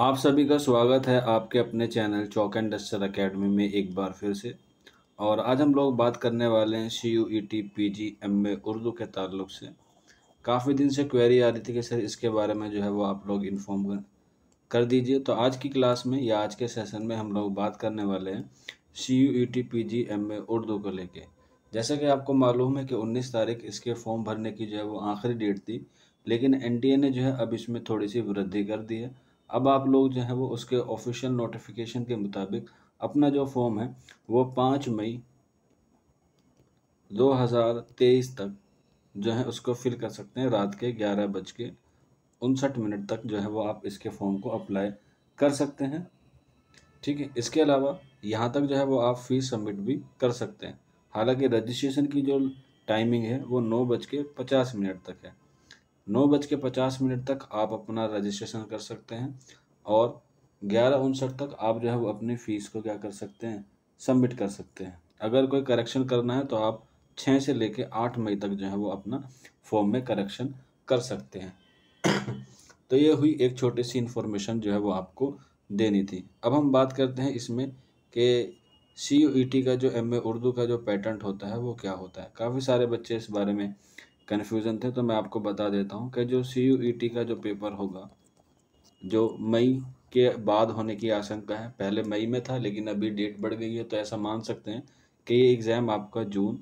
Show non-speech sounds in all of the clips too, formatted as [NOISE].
आप सभी का स्वागत है आपके अपने channel Chalk and Duster Academy में एक बार फिर से और आज हम लोग बात करने वाले हैं C U E T P G M A Urdu के ताल्लुक से काफ़ी दिन से क्वेरी आ रही थी कि सर इसके बारे में जो है वो आप लोग इन्फॉर्म कर दीजिए तो आज की क्लास में या आज के सेशन में हम लोग बात करने वाले हैं C U E T P G M A Urdu को लेके जैसा कि आपको मालूम है कि 19 तारीख इसके फॉर्म भरने की जो है वो आखिरी डेट थी लेकिन एन टी ए ने जो है अब इसमें थोड़ी सी वृद्धि कर दी है अब आप लोग जो है वो उसके ऑफिशियल नोटिफिकेशन के मुताबिक अपना जो फॉर्म है वो पाँच मई 2023 तक जो है उसको फिल कर सकते हैं रात के ग्यारह बज के उनसठ मिनट तक जो है वो आप इसके फॉर्म को अप्लाई कर सकते हैं ठीक है इसके अलावा यहाँ तक जो है वो आप फीस सबमिट भी कर सकते हैं हालांकि रजिस्ट्रेशन की जो टाइमिंग है वो नौ बज के पचास मिनट तक है नौ बज के पचास मिनट तक आप अपना रजिस्ट्रेशन कर सकते हैं और ग्यारह उनसठ तक आप जो है वो अपनी फ़ीस को क्या कर सकते हैं सबमिट कर सकते हैं अगर कोई करेक्शन करना है तो आप छः से ले कर आठ मई तक जो है वो अपना फॉर्म में करेक्शन कर सकते हैं तो ये हुई एक छोटी सी इन्फॉर्मेशन जो है वो आपको देनी थी अब हम बात करते हैं इसमें कि सी यू ई टी का जो एम ए उर्दू का जो पैटर्न होता है वो क्या होता है काफ़ी सारे बच्चे इस बारे में कन्फ्यूज़न थे तो मैं आपको बता देता हूँ कि जो सी यू ई टी का जो पेपर होगा जो मई के बाद होने की आशंका है पहले मई में था लेकिन अभी डेट बढ़ गई है तो ऐसा मान सकते हैं कि ये एग्ज़ाम आपका जून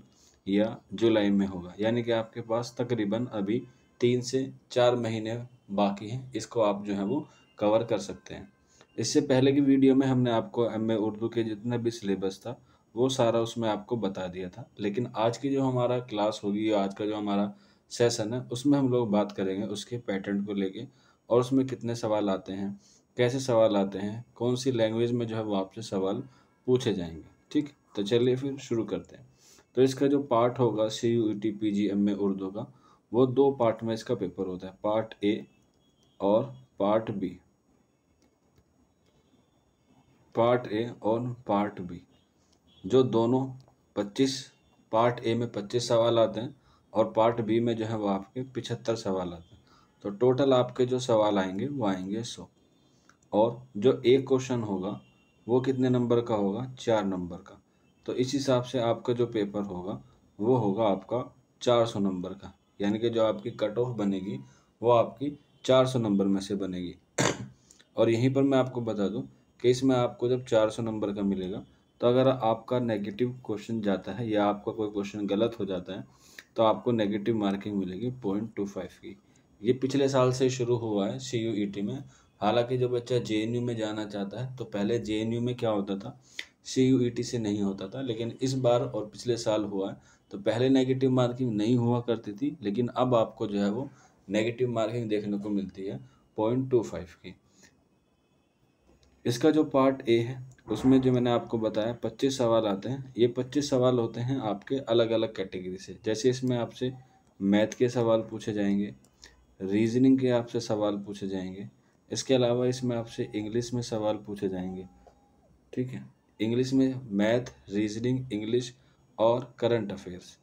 या जुलाई में होगा यानी कि आपके पास तकरीबन अभी तीन से चार महीने बाकी हैं इसको आप जो है वो कवर कर सकते हैं इससे पहले की वीडियो में हमने आपको एम ए उर्दू के जितना भी सिलेबस था वो सारा उसमें आपको बता दिया था लेकिन आज की जो हमारा क्लास होगी आज का जो हमारा सेशन है उसमें हम लोग बात करेंगे उसके पैटर्न को लेके और उसमें कितने सवाल आते हैं कैसे सवाल आते हैं कौन सी लैंग्वेज में जो है वो आपसे सवाल पूछे जाएंगे ठीक तो चलिए फिर शुरू करते हैं तो इसका जो पार्ट होगा C U T P G M A Urdu का वो दो पार्ट में इसका पेपर होता है पार्ट ए और पार्ट बी पार्ट ए और पार्ट बी जो दोनों 25 पार्ट ए में 25 सवाल आते हैं और पार्ट बी में जो है वो आपके 75 सवाल आते हैं तो टोटल आपके जो सवाल आएंगे वो आएंगे सौ और जो एक क्वेश्चन होगा वो कितने नंबर का होगा चार नंबर का तो इस हिसाब से आपका जो पेपर होगा वो होगा आपका चार सौ नंबर का यानी कि जो आपकी कट ऑफ बनेगी वो आपकी चार सौ नंबर में से बनेगी [COUGHS] और यहीं पर मैं आपको बता दूं कि इसमें आपको जब चार सौ नंबर का मिलेगा तो अगर आपका नेगेटिव क्वेश्चन जाता है या आपका कोई क्वेश्चन गलत हो जाता है तो आपको नेगेटिव मार्किंग मिलेगी पॉइंट टू फाइव की ये पिछले साल से शुरू हुआ है सी यू ई टी में हालांकि जो बच्चा जे एन यू में जाना चाहता है तो पहले जे एन यू में क्या होता था सी यू ई टी से नहीं होता था लेकिन इस बार और पिछले साल हुआ है तो पहले नेगेटिव मार्किंग नहीं हुआ करती थी लेकिन अब आपको जो है वो नेगेटिव मार्किंग देखने को मिलती है पॉइंट टू फाइव की इसका जो पार्ट ए है उसमें जो मैंने आपको बताया पच्चीस सवाल आते हैं ये पच्चीस सवाल होते हैं आपके अलग अलग कैटेगरी से जैसे इसमें आपसे मैथ के सवाल पूछे जाएंगे रीजनिंग के आपसे सवाल पूछे जाएंगे इसके अलावा इसमें आपसे इंग्लिश में सवाल पूछे जाएंगे ठीक है इंग्लिश में मैथ रीजनिंग इंग्लिश और करंट अफेयर्स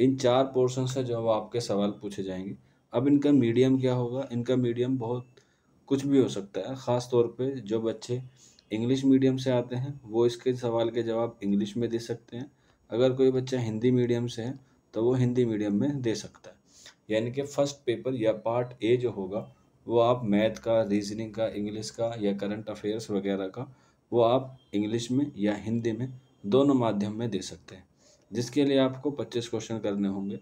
इन चार पोर्शन से जो आपके सवाल पूछे जाएंगे अब इनका मीडियम क्या होगा इनका मीडियम बहुत कुछ भी हो सकता है ख़ास तौर पे जो बच्चे इंग्लिश मीडियम से आते हैं वो इसके सवाल के जवाब इंग्लिश में दे सकते हैं अगर कोई बच्चा हिंदी मीडियम से है तो वो हिंदी मीडियम में दे सकता है यानी कि फर्स्ट पेपर या पार्ट ए जो होगा वो आप मैथ का रीजनिंग का इंग्लिश का या करंट अफेयर्स वगैरह का वो आप इंग्लिश में या हिंदी में दोनों माध्यम में दे सकते हैं जिसके लिए आपको पच्चीस क्वेश्चन करने होंगे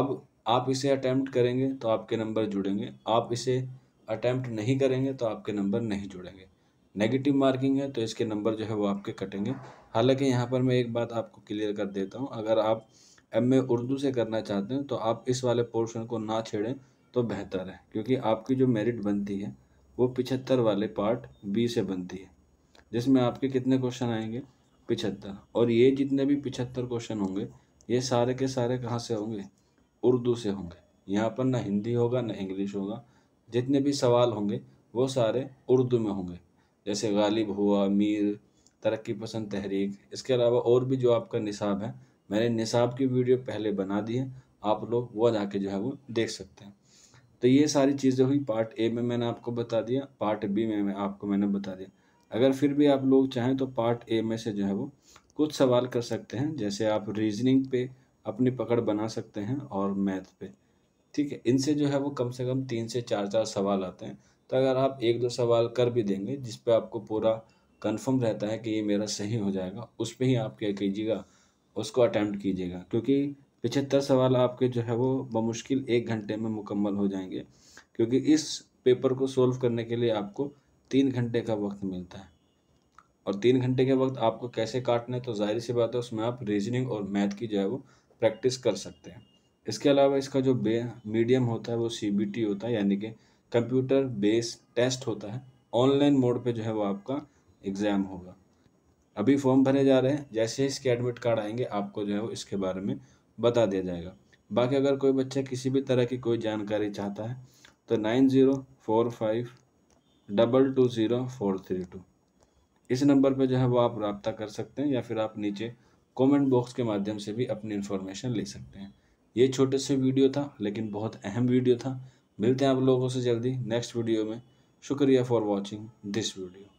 अब आप इसे अटैम्प्ट करेंगे तो आपके नंबर जुड़ेंगे आप इसे अटैम्प्ट नहीं करेंगे तो आपके नंबर नहीं जुड़ेंगे नेगेटिव मार्किंग है तो इसके नंबर जो है वो आपके कटेंगे हालांकि यहाँ पर मैं एक बात आपको क्लियर कर देता हूँ अगर आप एम ए उर्दू से करना चाहते हैं तो आप इस वाले पोर्शन को ना छेड़ें तो बेहतर है क्योंकि आपकी जो मेरिट बनती है वो पिछहत्तर वाले पार्ट बी से बनती है जिसमें आपके कितने क्वेश्चन आएंगे पिछहत्तर और ये जितने भी पिछहत्तर क्वेश्चन होंगे ये सारे के सारे कहाँ से होंगे उर्दू से होंगे यहाँ पर ना हिंदी होगा ना इंग्लिश होगा जितने भी सवाल होंगे वो सारे उर्दू में होंगे जैसे गालिब हुआ मीर तरक्की पसंद तहरीक इसके अलावा और भी जो आपका निसाब है मैंने निसाब की वीडियो पहले बना दी है आप लोग वह जाके जो है वो देख सकते हैं तो ये सारी चीज़ें हुई पार्ट ए में मैंने आपको बता दिया पार्ट बी में मैं आपको मैंने बता दिया अगर फिर भी आप लोग चाहें तो पार्ट ए में से जो है वो कुछ सवाल कर सकते हैं जैसे आप रीजनिंग पे अपनी पकड़ बना सकते हैं और मैथ पे ठीक है इनसे जो है वो कम से कम तीन से चार चार सवाल आते हैं तो अगर आप एक दो सवाल कर भी देंगे जिस पर आपको पूरा कंफर्म रहता है कि ये मेरा सही हो जाएगा उस पर ही आप क्या कीजिएगा उसको अटैम्प्ट कीजिएगा क्योंकि पिछहत्तर सवाल आपके जो है वो बमुश्किल एक घंटे में मुकम्मल हो जाएंगे क्योंकि इस पेपर को सोल्व करने के लिए आपको तीन घंटे का वक्त मिलता है और तीन घंटे के वक्त आपको कैसे काटना है तो जाहिर सी बात है उसमें आप रीजनिंग और मैथ की जो है वो प्रैक्टिस कर सकते हैं इसके अलावा इसका जो बे मीडियम होता है वो सी होता है यानी कि कंप्यूटर बेस्ड टेस्ट होता है ऑनलाइन मोड पे जो है वो आपका एग्ज़ाम होगा अभी फॉर्म भरे जा रहे हैं जैसे ही इसके एडमिट कार्ड आएंगे आपको जो है वो इसके बारे में बता दिया जाएगा बाकी अगर कोई बच्चा किसी भी तरह की कोई जानकारी चाहता है तो nine zero four five double two zero four three two इस नंबर पर जो है वो आप रबता कर सकते हैं या फिर आप नीचे कमेंट बॉक्स के माध्यम से भी अपनी इन्फॉर्मेशन ले सकते हैं ये छोटे से वीडियो था लेकिन बहुत अहम वीडियो था मिलते हैं आप लोगों से जल्दी नेक्स्ट वीडियो में शुक्रिया फॉर वॉचिंग दिस वीडियो